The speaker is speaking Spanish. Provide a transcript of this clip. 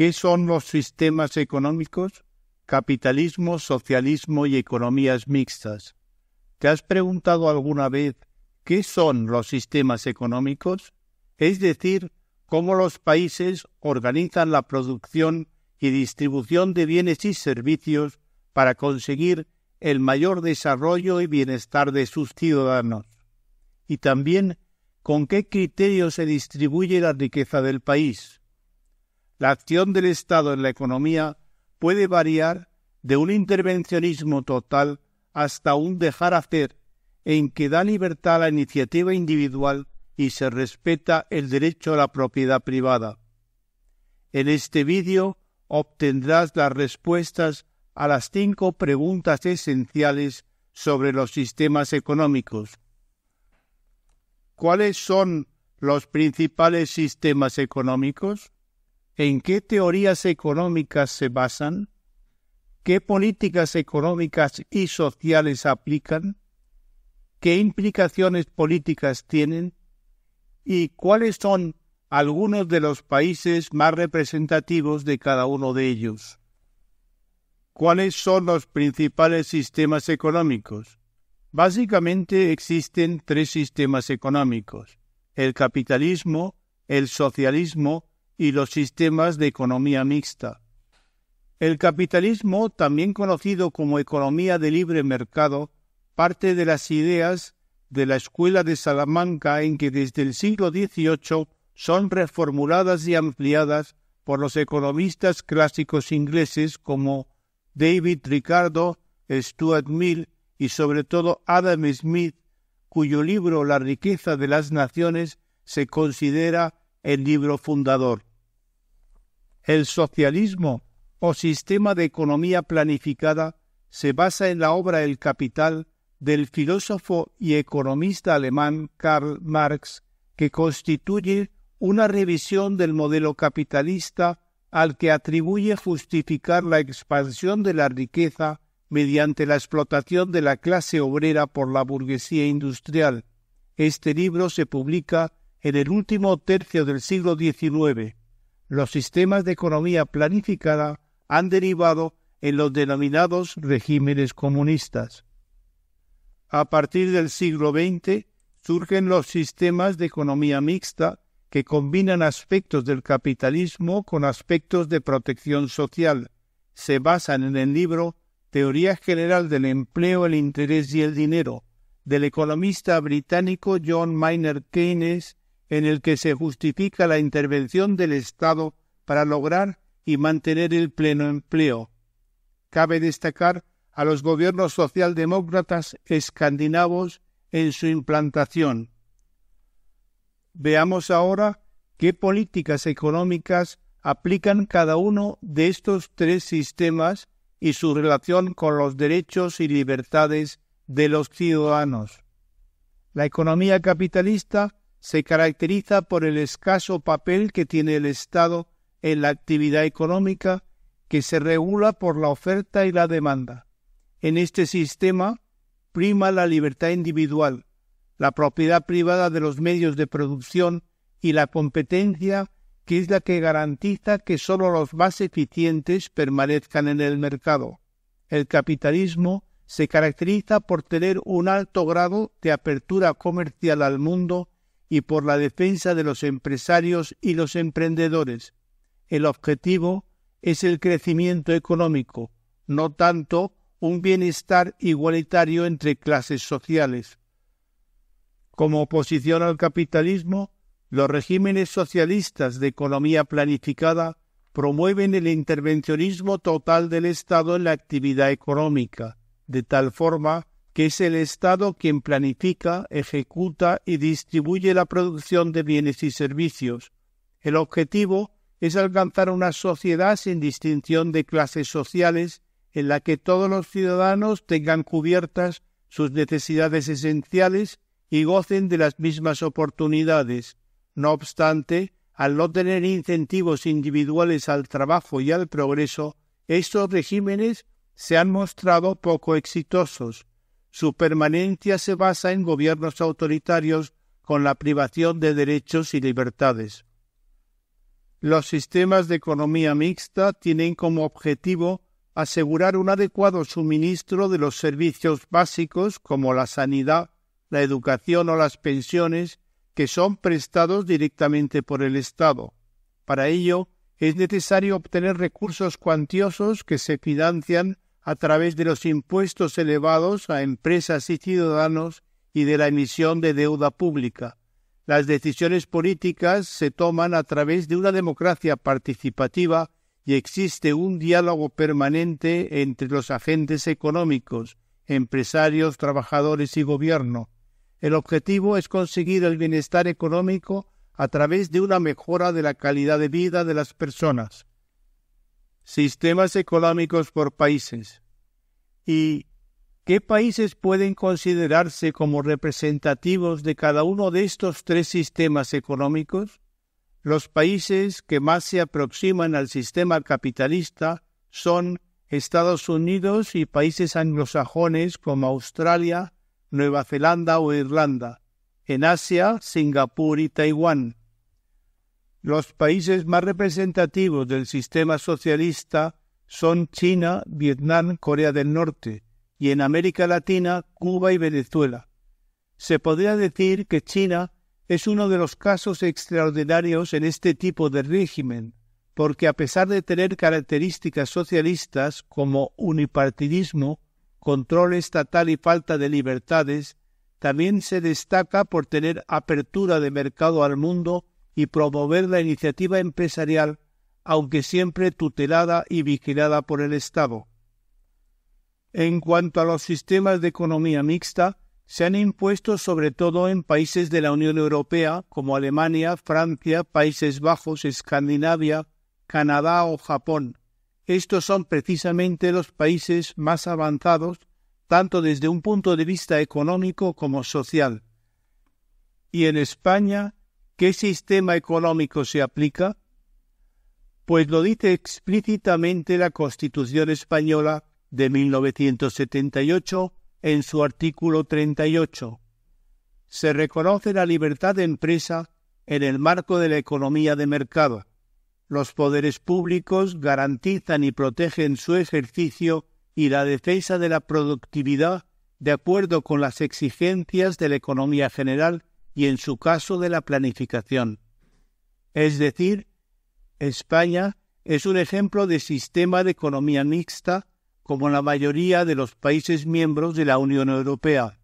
¿Qué son los sistemas económicos? Capitalismo, socialismo y economías mixtas. ¿Te has preguntado alguna vez qué son los sistemas económicos? Es decir, cómo los países organizan la producción y distribución de bienes y servicios para conseguir el mayor desarrollo y bienestar de sus ciudadanos. Y también con qué criterio se distribuye la riqueza del país. La acción del Estado en la economía puede variar de un intervencionismo total hasta un dejar hacer en que da libertad a la iniciativa individual y se respeta el derecho a la propiedad privada. En este vídeo obtendrás las respuestas a las cinco preguntas esenciales sobre los sistemas económicos. ¿Cuáles son los principales sistemas económicos? en qué teorías económicas se basan, qué políticas económicas y sociales aplican, qué implicaciones políticas tienen y cuáles son algunos de los países más representativos de cada uno de ellos. ¿Cuáles son los principales sistemas económicos? Básicamente existen tres sistemas económicos, el capitalismo, el socialismo y los sistemas de economía mixta. El capitalismo, también conocido como economía de libre mercado, parte de las ideas de la Escuela de Salamanca en que desde el siglo XVIII son reformuladas y ampliadas por los economistas clásicos ingleses como David Ricardo, Stuart Mill y sobre todo Adam Smith, cuyo libro La riqueza de las naciones se considera el libro fundador. El socialismo o sistema de economía planificada se basa en la obra El Capital del filósofo y economista alemán Karl Marx, que constituye una revisión del modelo capitalista al que atribuye justificar la expansión de la riqueza mediante la explotación de la clase obrera por la burguesía industrial. Este libro se publica en el último tercio del siglo XIX los sistemas de economía planificada han derivado en los denominados regímenes comunistas. A partir del siglo XX surgen los sistemas de economía mixta que combinan aspectos del capitalismo con aspectos de protección social. Se basan en el libro Teoría General del Empleo, el Interés y el Dinero, del economista británico John Maynard Keynes en el que se justifica la intervención del Estado para lograr y mantener el pleno empleo. Cabe destacar a los gobiernos socialdemócratas escandinavos en su implantación. Veamos ahora qué políticas económicas aplican cada uno de estos tres sistemas y su relación con los derechos y libertades de los ciudadanos. La economía capitalista se caracteriza por el escaso papel que tiene el Estado en la actividad económica que se regula por la oferta y la demanda. En este sistema prima la libertad individual, la propiedad privada de los medios de producción y la competencia que es la que garantiza que sólo los más eficientes permanezcan en el mercado. El capitalismo se caracteriza por tener un alto grado de apertura comercial al mundo y por la defensa de los empresarios y los emprendedores. El objetivo es el crecimiento económico, no tanto un bienestar igualitario entre clases sociales. Como oposición al capitalismo, los regímenes socialistas de economía planificada promueven el intervencionismo total del Estado en la actividad económica, de tal forma es el Estado quien planifica, ejecuta y distribuye la producción de bienes y servicios. El objetivo es alcanzar una sociedad sin distinción de clases sociales en la que todos los ciudadanos tengan cubiertas sus necesidades esenciales y gocen de las mismas oportunidades. No obstante, al no tener incentivos individuales al trabajo y al progreso, estos regímenes se han mostrado poco exitosos. Su permanencia se basa en gobiernos autoritarios con la privación de derechos y libertades. Los sistemas de economía mixta tienen como objetivo asegurar un adecuado suministro de los servicios básicos como la sanidad, la educación o las pensiones que son prestados directamente por el Estado. Para ello, es necesario obtener recursos cuantiosos que se financian a través de los impuestos elevados a empresas y ciudadanos y de la emisión de deuda pública. Las decisiones políticas se toman a través de una democracia participativa y existe un diálogo permanente entre los agentes económicos, empresarios, trabajadores y gobierno. El objetivo es conseguir el bienestar económico a través de una mejora de la calidad de vida de las personas sistemas económicos por países y qué países pueden considerarse como representativos de cada uno de estos tres sistemas económicos, los países que más se aproximan al sistema capitalista son Estados Unidos y países anglosajones como Australia, Nueva Zelanda o Irlanda, en Asia, Singapur y Taiwán, los países más representativos del sistema socialista son China, Vietnam, Corea del Norte y en América Latina, Cuba y Venezuela. Se podría decir que China es uno de los casos extraordinarios en este tipo de régimen, porque a pesar de tener características socialistas como unipartidismo, control estatal y falta de libertades, también se destaca por tener apertura de mercado al mundo y promover la iniciativa empresarial, aunque siempre tutelada y vigilada por el Estado. En cuanto a los sistemas de economía mixta, se han impuesto sobre todo en países de la Unión Europea como Alemania, Francia, Países Bajos, Escandinavia, Canadá o Japón. Estos son precisamente los países más avanzados, tanto desde un punto de vista económico como social. Y en España ¿Qué sistema económico se aplica? Pues lo dice explícitamente la Constitución española de 1978 en su artículo 38. Se reconoce la libertad de empresa en el marco de la economía de mercado. Los poderes públicos garantizan y protegen su ejercicio y la defensa de la productividad de acuerdo con las exigencias de la economía general y en su caso de la planificación. Es decir, España es un ejemplo de sistema de economía mixta como la mayoría de los países miembros de la Unión Europea.